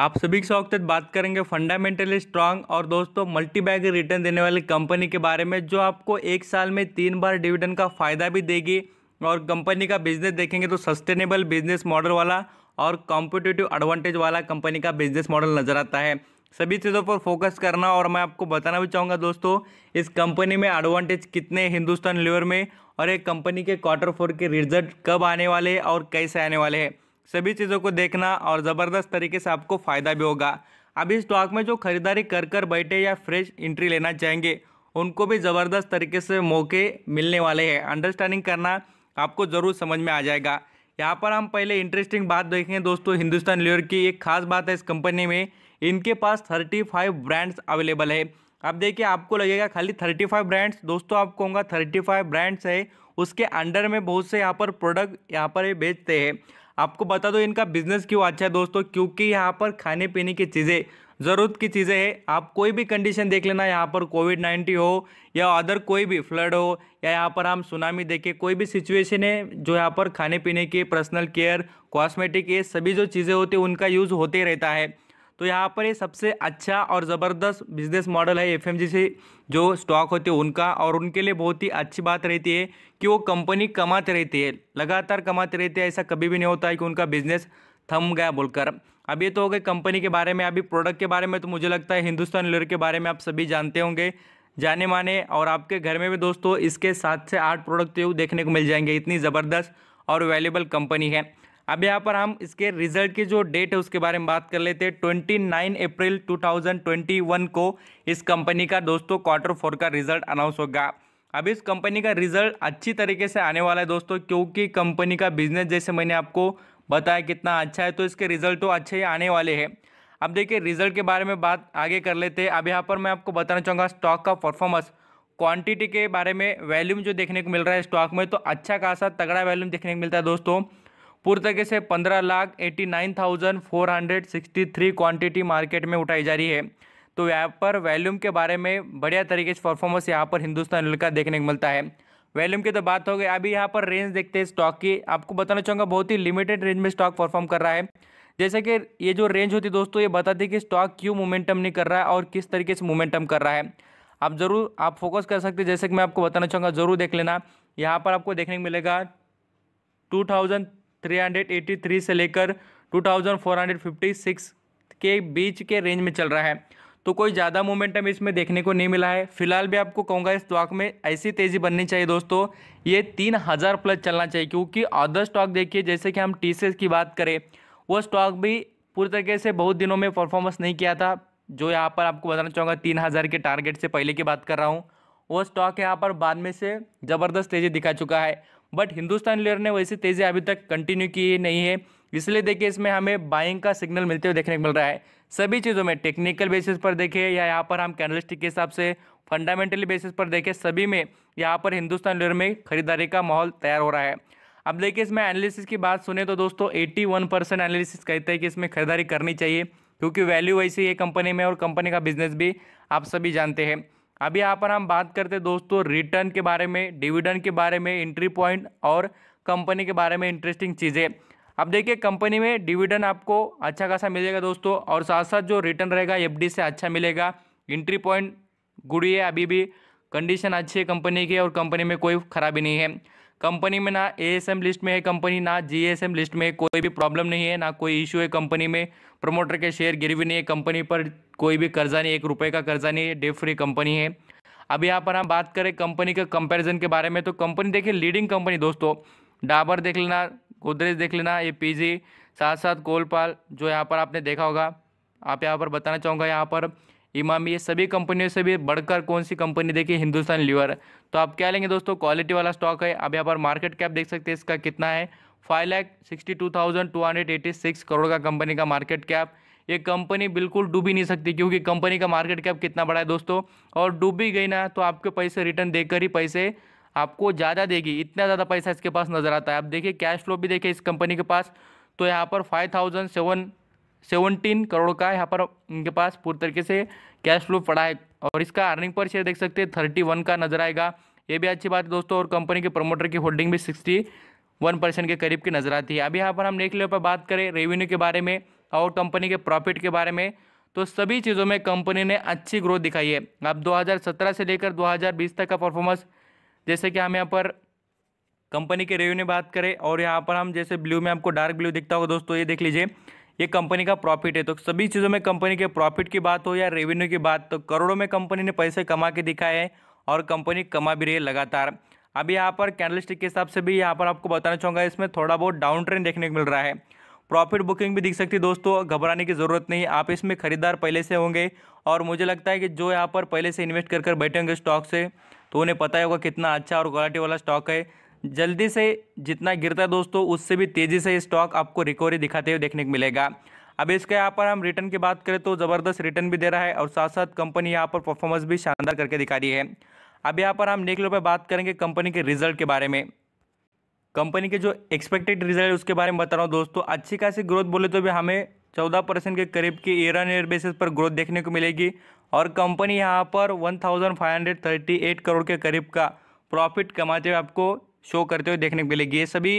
आप सभी के वक्त बात करेंगे फंडामेंटली स्ट्रांग और दोस्तों मल्टी बैग रिटर्न देने वाली कंपनी के बारे में जो आपको एक साल में तीन बार डिविडेंड का फ़ायदा भी देगी और कंपनी का बिजनेस देखेंगे तो सस्टेनेबल बिजनेस मॉडल वाला और कॉम्पिटेटिव एडवांटेज वाला कंपनी का बिजनेस मॉडल नज़र आता है सभी चीज़ों पर फोकस करना और मैं आपको बताना भी चाहूँगा दोस्तों इस कंपनी में एडवांटेज कितने हिंदुस्तान लेवर में और एक कंपनी के क्वार्टर फोर के रिजल्ट कब आने वाले और कैसे आने वाले हैं सभी चीज़ों को देखना और ज़बरदस्त तरीके से आपको फ़ायदा भी होगा अभी स्टॉक में जो खरीदारी कर कर बैठे या फ्रेश एंट्री लेना चाहेंगे उनको भी ज़बरदस्त तरीके से मौके मिलने वाले हैं अंडरस्टैंडिंग करना आपको ज़रूर समझ में आ जाएगा यहाँ पर हम पहले इंटरेस्टिंग बात देखेंगे दोस्तों हिंदुस्तान लीवर की एक खास बात है इस कंपनी में इनके पास थर्टी फाइव ब्रांड्स अवेलेबल है अब देखिए आपको लगेगा खाली थर्टी फाइव ब्रांड्स दोस्तों आपको कहूँगा फाइव ब्रांड्स है उसके अंडर में बहुत से यहाँ पर प्रोडक्ट यहाँ पर बेचते हैं आपको बता दो इनका बिजनेस क्यों अच्छा है दोस्तों क्योंकि यहाँ पर खाने पीने की चीज़ें ज़रूरत की चीज़ें हैं आप कोई भी कंडीशन देख लेना यहाँ पर कोविड नाइन्टीन हो या अदर कोई भी फ्लड हो या यहाँ पर हम सुनामी देखें कोई भी सिचुएशन है जो यहाँ पर खाने पीने के पर्सनल केयर कॉस्मेटिक ये सभी जो चीज़ें होती हैं उनका यूज़ होते रहता है तो यहाँ पर ये सबसे अच्छा और ज़बरदस्त बिजनेस मॉडल है एफ से जो स्टॉक होते हैं उनका और उनके लिए बहुत ही अच्छी बात रहती है कि वो कंपनी कमाते रहती है लगातार कमाते रहते हैं ऐसा कभी भी नहीं होता है कि उनका बिजनेस थम गया बोलकर अब ये तो हो गए कंपनी के बारे में अभी प्रोडक्ट के बारे में तो मुझे लगता है हिंदुस्तान लीवर के बारे में आप सभी जानते होंगे जाने माने और आपके घर में भी दोस्तों इसके सात से आठ प्रोडक्ट तो देखने को मिल जाएंगे इतनी ज़बरदस्त और वैल्यूबल कंपनी है अब यहाँ पर हम इसके रिजल्ट की जो डेट है उसके बारे में बात कर लेते हैं twenty nine April two thousand twenty one को इस कंपनी का दोस्तों क्वार्टर फोर का रिजल्ट अनाउंस होगा अब इस कंपनी का रिजल्ट अच्छी तरीके से आने वाला है दोस्तों क्योंकि कंपनी का बिजनेस जैसे मैंने आपको बताया कितना अच्छा है तो इसके रिजल्ट तो अच्छे ही आने वाले हैं अब देखिए रिजल्ट के बारे में बात आगे कर लेते हैं अब यहाँ पर मैं आपको बताना चाहूँगा स्टॉक का परफॉर्मेंस क्वांटिटी के बारे में वैल्यूम जो देखने को मिल रहा है स्टॉक में तो अच्छा खासा तगड़ा वैल्यूम देखने को मिलता है दोस्तों पूरी तरीके से पंद्रह lakh eighty nine thousand four hundred sixty three quantity market में उठाई जा रही है तो यहाँ पर वैल्यूम के बारे में बढ़िया तरीके से परफॉर्मेंस यहाँ पर हिंदुस्तान का देखने को मिलता है वैल्यूम की तो बात हो गई अभी यहाँ पर रेंज देखते हैं स्टॉक की आपको बताना चाहूँगा बहुत ही लिमिटेड रेंज में स्टॉक परफॉर्म कर रहा है जैसे कि ये जो रेंज होती है दोस्तों ये बताती है कि स्टॉक क्यों मोमेंटम नहीं कर रहा है और किस तरीके से मोमेंटम कर रहा है आप ज़रूर आप फोकस कर सकते हैं जैसे कि मैं आपको बताना चाहूँगा ज़रूर देख लेना यहाँ पर आपको देखने को मिलेगा टू थाउजेंड 383 से लेकर 2456 के बीच के रेंज में चल रहा है तो कोई ज़्यादा मोमेंटम इसमें देखने को नहीं मिला है फिलहाल भी आपको कहूँगा इस स्टॉक में ऐसी तेज़ी बननी चाहिए दोस्तों ये तीन हज़ार प्लस चलना चाहिए क्योंकि अदर स्टॉक देखिए जैसे कि हम टी की बात करें वो स्टॉक भी पूरी तरीके से बहुत दिनों में परफॉर्मेंस नहीं किया था जो यहाँ पर आपको बताना चाहूँगा तीन हज़ार के टारगेट से पहले की बात कर रहा हूँ वो स्टॉक यहाँ पर बाद में से ज़बरदस्त तेज़ी दिखा चुका है बट हिंदुस्तान लीवर ने वैसी तेज़ी अभी तक कंटिन्यू की नहीं है इसलिए देखिए इसमें हमें बाइंग का सिग्नल मिलते हुए देखने को मिल रहा है सभी चीज़ों में टेक्निकल बेसिस पर देखें या यहाँ पर हम कैनलिस्टिक के हिसाब से फंडामेंटली बेसिस पर देखें सभी में यहाँ पर हिंदुस्तान लेयर में खरीदारी का माहौल तैयार हो रहा है अब देखिए इसमें एनालिसिस की बात सुने तो दोस्तों 81 परसेंट एनालिसिस कहते हैं कि इसमें खरीदारी करनी चाहिए क्योंकि वैल्यू वैसी है कंपनी में और कंपनी का बिजनेस भी आप सभी जानते हैं अब यहाँ पर हम बात करते हैं दोस्तों रिटर्न के बारे में डिविडेंड के बारे में एंट्री पॉइंट और कंपनी के बारे में इंटरेस्टिंग चीज़ें अब देखिए कंपनी में डिविडेंड आपको अच्छा खासा मिलेगा दोस्तों और साथ साथ जो रिटर्न रहेगा एफ से अच्छा मिलेगा एंट्री पॉइंट गुड़ी है अभी भी कंडीशन अच्छी है कंपनी की और कंपनी में कोई खराबी नहीं है कंपनी में ना ए लिस्ट में है कंपनी ना जी लिस्ट में कोई भी प्रॉब्लम नहीं है ना कोई इशू है कंपनी में प्रमोटर के शेयर भी नहीं है कंपनी पर कोई भी कर्जा नहीं एक रुपये का कर्जा नहीं है डे फ्री कंपनी है अब यहाँ पर हम बात करें कंपनी के कंपैरिजन के बारे में तो कंपनी देखिए लीडिंग कंपनी दोस्तों डाबर देख लेना गोदरेज देख लेना ये साथ साथ कोलपाल जो यहाँ पर आपने देखा होगा आप यहाँ पर बताना चाहूँगा यहाँ पर इमामी ये सभी कंपनियों से भी बढ़कर कौन सी कंपनी देखी हिंदुस्तान लीवर तो आप क्या लेंगे दोस्तों क्वालिटी वाला स्टॉक है अब यहाँ पर मार्केट कैप देख सकते हैं इसका कितना है five lakh sixty two thousand two hundred eighty six crore का कंपनी का मार्केट कैप ये कंपनी बिल्कुल डूब ही नहीं सकती क्योंकि कंपनी का मार्केट कैप कितना बड़ा है दोस्तों और डूब भी गई ना तो आपके पैसे रिटर्न देकर ही पैसे आपको ज़्यादा देगी इतना ज़्यादा पैसा इसके पास नज़र आता है आप देखिए कैश फ्लो भी देखिए इस कंपनी के पास तो यहाँ पर five thousand seven seventeen crore का यहाँ पर इनके पास पूरी तरीके से कैश फ्लो पड़ा है और इसका अर्निंग पर शेयर देख सकते हैं थर्टी वन का नजर आएगा ये भी अच्छी बात है दोस्तों और कंपनी के प्रमोटर की होल्डिंग भी सिक्सटी वन परसेंट के करीब की नजर आती है अभी यहाँ पर हम नेक्स्ट लेवल पर बात करें रेवेन्यू के बारे में और कंपनी के प्रॉफिट के बारे में तो सभी चीज़ों में कंपनी ने अच्छी ग्रोथ दिखाई है अब सत्रह से लेकर बीस तक का परफॉर्मेंस जैसे कि हम यहाँ पर कंपनी के रेवेन्यू बात करें और यहाँ पर हम जैसे ब्लू में आपको डार्क ब्लू दिखता होगा दोस्तों ये देख लीजिए ये कंपनी का प्रॉफिट है तो सभी चीज़ों में कंपनी के प्रॉफिट की बात हो या रेवेन्यू की बात तो करोड़ों में कंपनी ने पैसे कमा के दिखाए हैं और कंपनी कमा भी रही है लगातार अब यहाँ पर कैंडलस्टिक के हिसाब से भी यहाँ पर आपको बताना चाहूँगा इसमें थोड़ा बहुत डाउन ट्रेंड देखने को मिल रहा है प्रॉफिट बुकिंग भी दिख सकती है दोस्तों घबराने की ज़रूरत नहीं आप इसमें खरीदार पहले से होंगे और मुझे लगता है कि जो यहाँ पर पहले से इन्वेस्ट कर कर बैठे होंगे स्टॉक से तो उन्हें पता ही होगा कितना अच्छा और क्वालिटी वाला स्टॉक है जल्दी से जितना गिरता है दोस्तों उससे भी तेज़ी से स्टॉक आपको रिकवरी दिखाते हुए देखने को मिलेगा अब इसके यहाँ पर हम रिटर्न की बात करें तो ज़बरदस्त रिटर्न भी दे रहा है और साथ साथ कंपनी यहाँ पर परफॉर्मेंस भी शानदार करके दिखा रही है अब यहाँ पर हम नेकलो पर बात करेंगे कंपनी के रिजल्ट के बारे में कंपनी के जो एक्सपेक्टेड रिजल्ट उसके बारे में बता रहा हूँ दोस्तों अच्छी खासी ग्रोथ बोले तो भी हमें चौदह परसेंट के करीब की ईयर ऑन ईयर बेसिस पर ग्रोथ देखने को मिलेगी और कंपनी यहाँ पर एट करोड़ के करीब का प्रॉफिट कमाते हुए आपको शो करते हुए देखने को मिलेगी ये सभी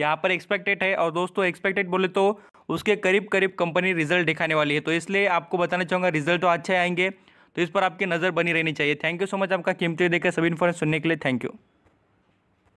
यहाँ पर एक्सपेक्टेड है और दोस्तों एक्सपेक्टेड बोले तो उसके करीब करीब कंपनी रिजल्ट दिखाने वाली है तो इसलिए आपको बताना चाहूँगा रिजल्ट तो अच्छे आएंगे तो इस पर आपकी नज़र बनी रहनी चाहिए थैंक यू सो मच आपका कीमती देखकर सभी इन्फॉर्मेशन सुनने के लिए थैंक यू